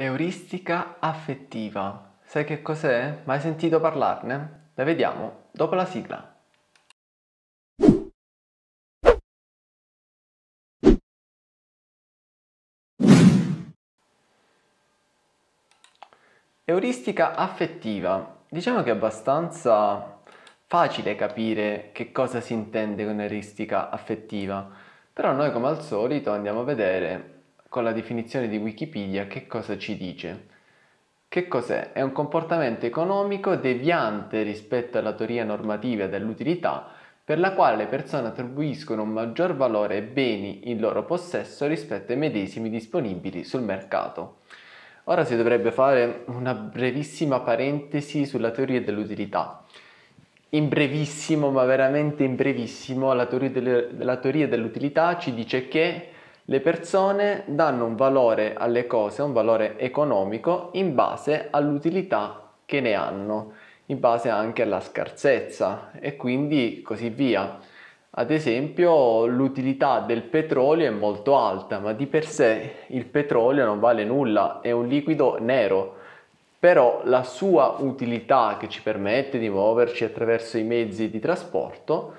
Euristica affettiva. Sai che cos'è? Mai sentito parlarne? La vediamo dopo la sigla. Euristica affettiva. Diciamo che è abbastanza facile capire che cosa si intende con euristica affettiva, però noi come al solito andiamo a vedere con la definizione di Wikipedia che cosa ci dice. Che cos'è? È un comportamento economico deviante rispetto alla teoria normativa dell'utilità per la quale le persone attribuiscono un maggior valore ai beni in loro possesso rispetto ai medesimi disponibili sul mercato. Ora si dovrebbe fare una brevissima parentesi sulla teoria dell'utilità. In brevissimo, ma veramente in brevissimo, la teoria, delle, la teoria dell'utilità ci dice che le persone danno un valore alle cose, un valore economico, in base all'utilità che ne hanno, in base anche alla scarsezza e quindi così via. Ad esempio l'utilità del petrolio è molto alta, ma di per sé il petrolio non vale nulla, è un liquido nero, però la sua utilità che ci permette di muoverci attraverso i mezzi di trasporto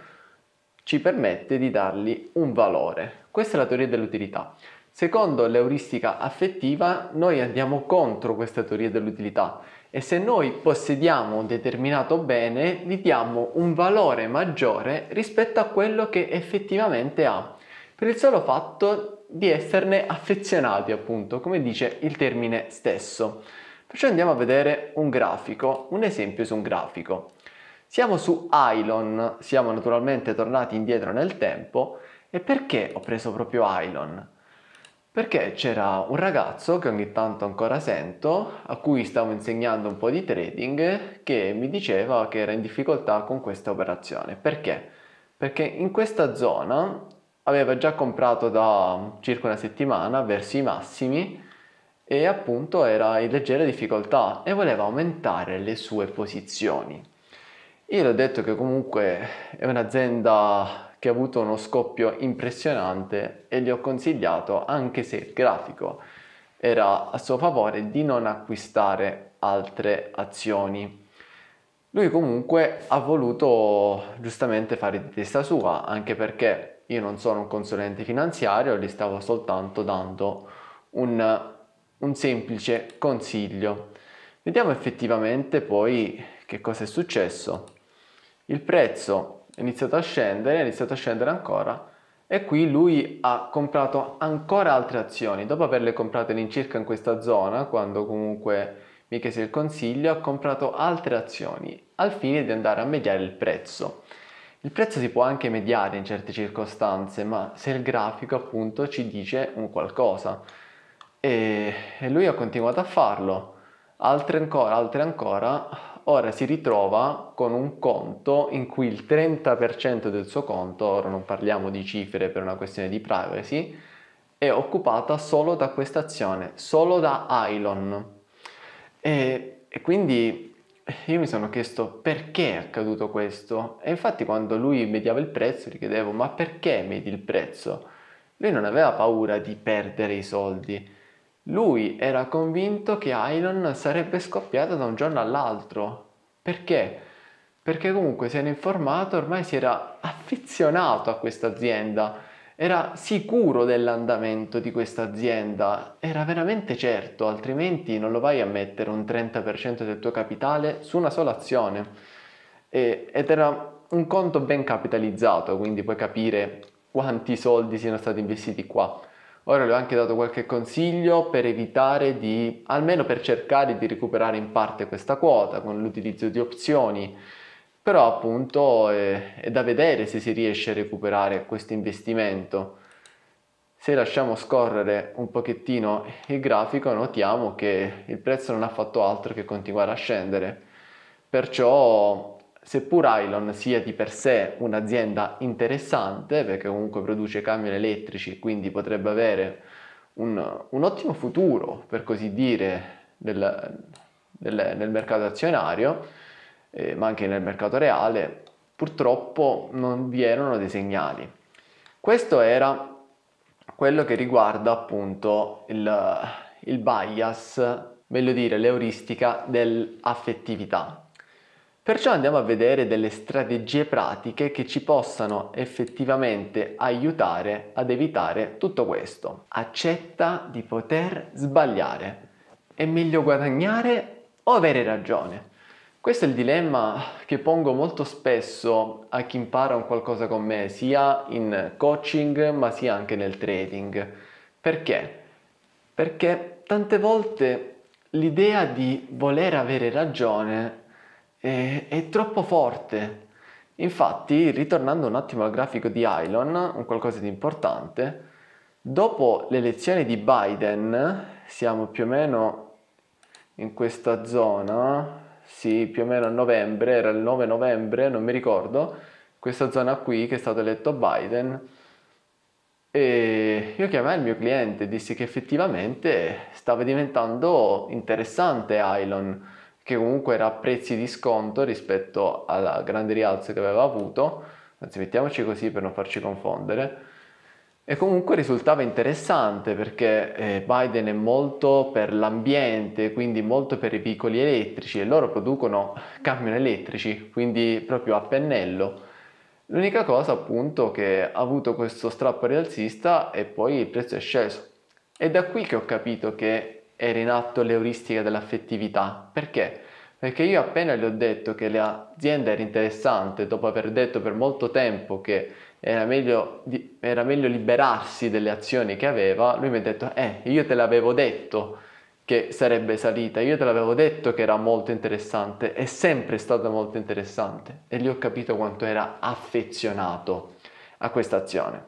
ci permette di dargli un valore. Questa è la teoria dell'utilità. Secondo l'euristica affettiva, noi andiamo contro questa teoria dell'utilità e se noi possediamo un determinato bene, gli diamo un valore maggiore rispetto a quello che effettivamente ha, per il solo fatto di esserne affezionati, appunto, come dice il termine stesso. Perciò andiamo a vedere un grafico, un esempio su un grafico. Siamo su Ailon, siamo naturalmente tornati indietro nel tempo e perché ho preso proprio Ailon? Perché c'era un ragazzo che ogni tanto ancora sento, a cui stavo insegnando un po' di trading, che mi diceva che era in difficoltà con questa operazione. Perché? Perché in questa zona aveva già comprato da circa una settimana verso i massimi e appunto era in leggera difficoltà e voleva aumentare le sue posizioni. Io gli ho detto che comunque è un'azienda che ha avuto uno scoppio impressionante e gli ho consigliato, anche se il grafico era a suo favore, di non acquistare altre azioni. Lui comunque ha voluto giustamente fare di testa sua, anche perché io non sono un consulente finanziario, gli stavo soltanto dando un, un semplice consiglio. Vediamo effettivamente poi che cosa è successo. Il prezzo è iniziato a scendere, è iniziato a scendere ancora e qui lui ha comprato ancora altre azioni. Dopo averle comprate all'incirca in questa zona, quando comunque mi chiese il consiglio, ha comprato altre azioni al fine di andare a mediare il prezzo. Il prezzo si può anche mediare in certe circostanze, ma se il grafico appunto ci dice un qualcosa. E lui ha continuato a farlo altre ancora, altre ancora, ora si ritrova con un conto in cui il 30% del suo conto, ora non parliamo di cifre per una questione di privacy, è occupata solo da questa azione, solo da Elon. E, e quindi io mi sono chiesto perché è accaduto questo e infatti quando lui mediava il prezzo gli chiedevo ma perché medi il prezzo? Lui non aveva paura di perdere i soldi, lui era convinto che Aylon sarebbe scoppiata da un giorno all'altro. Perché? Perché comunque se ne è informato ormai si era affezionato a questa azienda, era sicuro dell'andamento di questa azienda, era veramente certo, altrimenti non lo vai a mettere un 30% del tuo capitale su una sola azione. E, ed era un conto ben capitalizzato, quindi puoi capire quanti soldi siano stati investiti qua. Ora le ho anche dato qualche consiglio per evitare di, almeno per cercare di recuperare in parte questa quota con l'utilizzo di opzioni, però appunto è, è da vedere se si riesce a recuperare questo investimento. Se lasciamo scorrere un pochettino il grafico notiamo che il prezzo non ha fatto altro che continuare a scendere, perciò seppur Ailon sia di per sé un'azienda interessante, perché comunque produce camion elettrici e quindi potrebbe avere un, un, ottimo futuro, per così dire, del, del, nel mercato azionario, eh, ma anche nel mercato reale, purtroppo non vi erano dei segnali. Questo era quello che riguarda appunto il, il bias, meglio dire l'euristica dell'affettività. Perciò andiamo a vedere delle strategie pratiche che ci possano effettivamente aiutare ad evitare tutto questo. Accetta di poter sbagliare. È meglio guadagnare o avere ragione? Questo è il dilemma che pongo molto spesso a chi impara un qualcosa con me, sia in coaching ma sia anche nel trading. Perché? Perché tante volte l'idea di voler avere ragione è, è troppo forte. Infatti, ritornando un attimo al grafico di Elon, un qualcosa di importante, dopo l'elezione di Biden, siamo più o meno in questa zona, sì, più o meno a novembre, era il 9 novembre, non mi ricordo, questa zona qui che è stato eletto Biden, e io chiamai il mio cliente e dissi che effettivamente stava diventando interessante Elon che comunque era a prezzi di sconto rispetto al grande rialzo che aveva avuto, anzi mettiamoci così per non farci confondere, e comunque risultava interessante perché eh, Biden è molto per l'ambiente, quindi molto per i veicoli elettrici e loro producono camion elettrici, quindi proprio a pennello. L'unica cosa appunto che ha avuto questo strappo rialzista e poi il prezzo è sceso. È da qui che ho capito che era in atto l'euristica dell'affettività. Perché? Perché io appena gli ho detto che l'azienda era interessante, dopo aver detto per molto tempo che era meglio, era meglio liberarsi delle azioni che aveva, lui mi ha detto, eh, io te l'avevo detto che sarebbe salita, io te l'avevo detto che era molto interessante, è sempre stata molto interessante e lì ho capito quanto era affezionato a questa azione.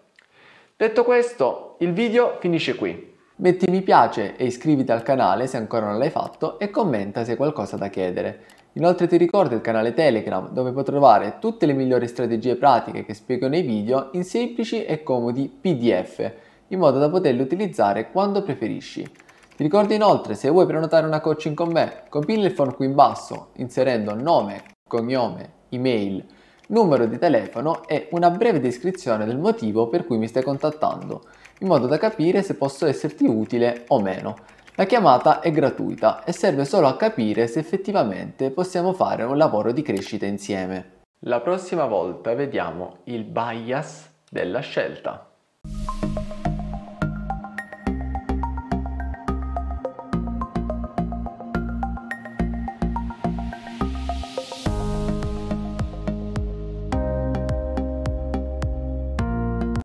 Detto questo, il video finisce qui. Metti mi piace e iscriviti al canale se ancora non l'hai fatto e commenta se hai qualcosa da chiedere. Inoltre ti ricordo il canale Telegram dove puoi trovare tutte le migliori strategie pratiche che spiego nei video in semplici e comodi PDF, in modo da poterli utilizzare quando preferisci. Ti ricordo inoltre se vuoi prenotare una coaching con me, compila il form qui in basso inserendo nome, cognome, email, numero di telefono e una breve descrizione del motivo per cui mi stai contattando, in modo da capire se posso esserti utile o meno. La chiamata è gratuita e serve solo a capire se effettivamente possiamo fare un lavoro di crescita insieme. La prossima volta vediamo il bias della scelta.